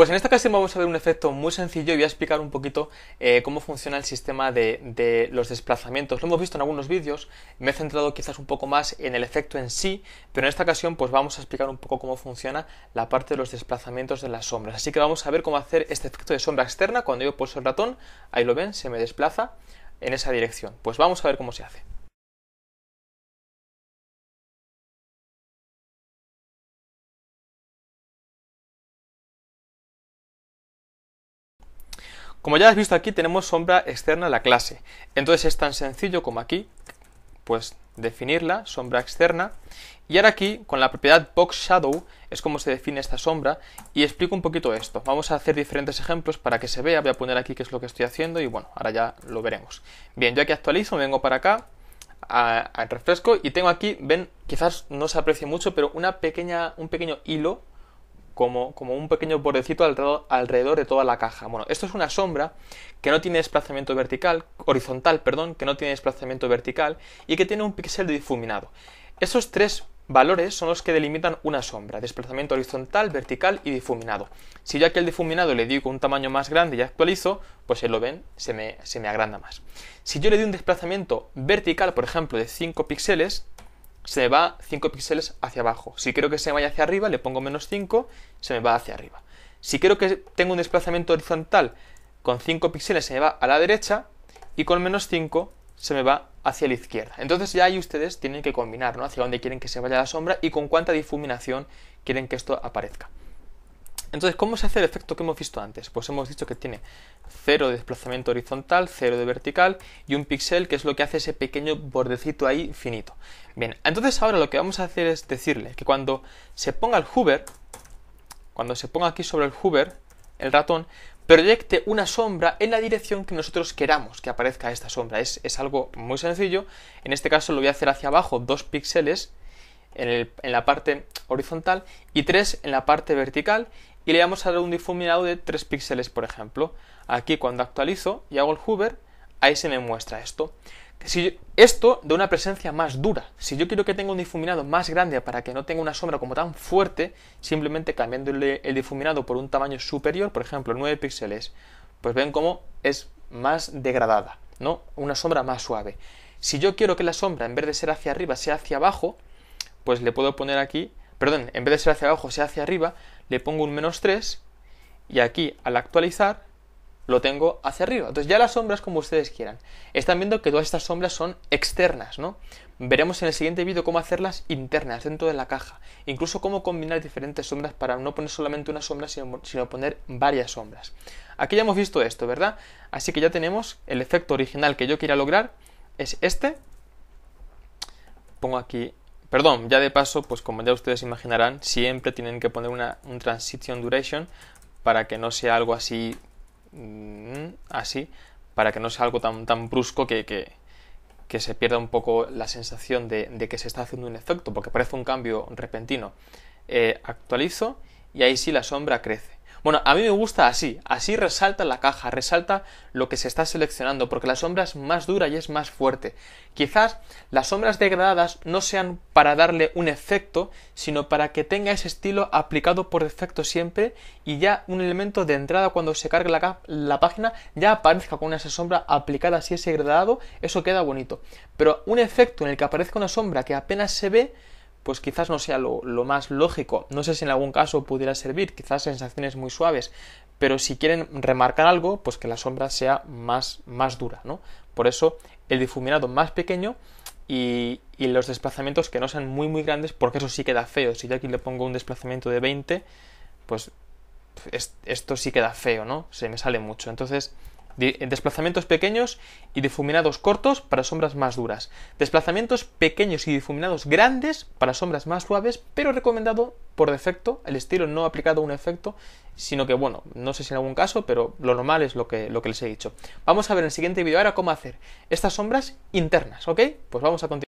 Pues en esta ocasión vamos a ver un efecto muy sencillo y voy a explicar un poquito eh, cómo funciona el sistema de, de, los desplazamientos. Lo hemos visto en algunos vídeos, me he centrado quizás un poco más en el efecto en sí, pero en esta ocasión pues vamos a explicar un poco cómo funciona la parte de los desplazamientos de las sombras. Así que vamos a ver cómo hacer este efecto de sombra externa cuando yo pulso el ratón, ahí lo ven, se me desplaza en esa dirección. Pues vamos a ver cómo se hace. Como ya has visto aquí, tenemos sombra externa a la clase. Entonces es tan sencillo como aquí, pues definirla, sombra externa. Y ahora aquí, con la propiedad box shadow, es como se define esta sombra y explico un poquito esto. Vamos a hacer diferentes ejemplos para que se vea. Voy a poner aquí qué es lo que estoy haciendo y bueno, ahora ya lo veremos. Bien, yo aquí actualizo, vengo para acá, al refresco y tengo aquí, ven, quizás no se aprecie mucho, pero una pequeña, un pequeño hilo como, un pequeño bordecito alrededor, de toda la caja. Bueno, esto es una sombra que no tiene desplazamiento vertical, horizontal, perdón, que no tiene desplazamiento vertical y que tiene un píxel difuminado. Esos tres valores son los que delimitan una sombra, desplazamiento horizontal, vertical y difuminado. Si yo aquí el difuminado le digo un tamaño más grande y actualizo, pues él lo ven, se me, agranda más. Si yo le doy un desplazamiento vertical, por ejemplo, de 5 píxeles, se me va 5 píxeles hacia abajo. Si quiero que se vaya hacia arriba, le pongo menos 5, se me va hacia arriba. Si quiero que tenga un desplazamiento horizontal, con 5 píxeles se me va a la derecha y con menos 5 se me va hacia la izquierda. Entonces ya ahí ustedes tienen que combinar, Hacia dónde quieren que se vaya la sombra y con cuánta difuminación quieren que esto aparezca. Entonces, ¿cómo se hace el efecto que hemos visto antes? Pues hemos dicho que tiene cero de desplazamiento horizontal, cero de vertical y un píxel que es lo que hace ese pequeño bordecito ahí finito. Bien, entonces ahora lo que vamos a hacer es decirle que cuando se ponga el hover, cuando se ponga aquí sobre el hover, el ratón, proyecte una sombra en la dirección que nosotros queramos que aparezca esta sombra. Es, algo muy sencillo. En este caso lo voy a hacer hacia abajo, dos píxeles en, en, la parte horizontal y 3 en la parte vertical y le vamos a dar un difuminado de 3 píxeles, por ejemplo. Aquí cuando actualizo y hago el hover, ahí se me muestra esto. Si esto de una presencia más dura. Si yo quiero que tenga un difuminado más grande para que no tenga una sombra como tan fuerte, simplemente cambiándole el difuminado por un tamaño superior, por ejemplo 9 píxeles, pues ven cómo es más degradada, ¿no? Una sombra más suave. Si yo quiero que la sombra, en vez de ser hacia arriba, sea hacia abajo, pues le puedo poner aquí perdón, en vez de ser hacia abajo, sea hacia arriba, le pongo un menos 3 y aquí al actualizar lo tengo hacia arriba. Entonces ya las sombras como ustedes quieran. Están viendo que todas estas sombras son externas, ¿no? Veremos en el siguiente vídeo cómo hacerlas internas, dentro de la caja. Incluso cómo combinar diferentes sombras para no poner solamente una sombra, sino, poner varias sombras. Aquí ya hemos visto esto, ¿verdad? Así que ya tenemos el efecto original que yo quería lograr. Es este. Pongo aquí Perdón, ya de paso, pues como ya ustedes imaginarán, siempre tienen que poner una, un transition duration para que no sea algo así, mm, así, para que no sea algo tan, tan brusco que, se pierda un poco la sensación de, que se está haciendo un efecto, porque parece un cambio repentino. Eh, actualizo y ahí sí la sombra crece. Bueno, a mí me gusta así, así resalta la caja, resalta lo que se está seleccionando, porque la sombra es más dura y es más fuerte. Quizás las sombras degradadas no sean para darle un efecto, sino para que tenga ese estilo aplicado por defecto siempre y ya un elemento de entrada cuando se cargue la, la página ya aparezca con esa sombra aplicada así ese degradado, eso queda bonito. Pero un efecto en el que aparezca una sombra que apenas se ve, pues quizás no sea lo, lo, más lógico. No sé si en algún caso pudiera servir, quizás sensaciones muy suaves, pero si quieren remarcar algo, pues que la sombra sea más, más dura, ¿no? Por eso el difuminado más pequeño y, y, los desplazamientos que no sean muy muy grandes, porque eso sí queda feo. Si yo aquí le pongo un desplazamiento de 20, pues esto sí queda feo, ¿no? Se me sale mucho. Entonces Desplazamientos pequeños y difuminados cortos para sombras más duras. Desplazamientos pequeños y difuminados grandes para sombras más suaves, pero recomendado por defecto. El estilo no ha aplicado un efecto, sino que, bueno, no sé si en algún caso, pero lo normal es lo que, lo que les he dicho. Vamos a ver en el siguiente vídeo ahora cómo hacer estas sombras internas, ¿ok? Pues vamos a continuar.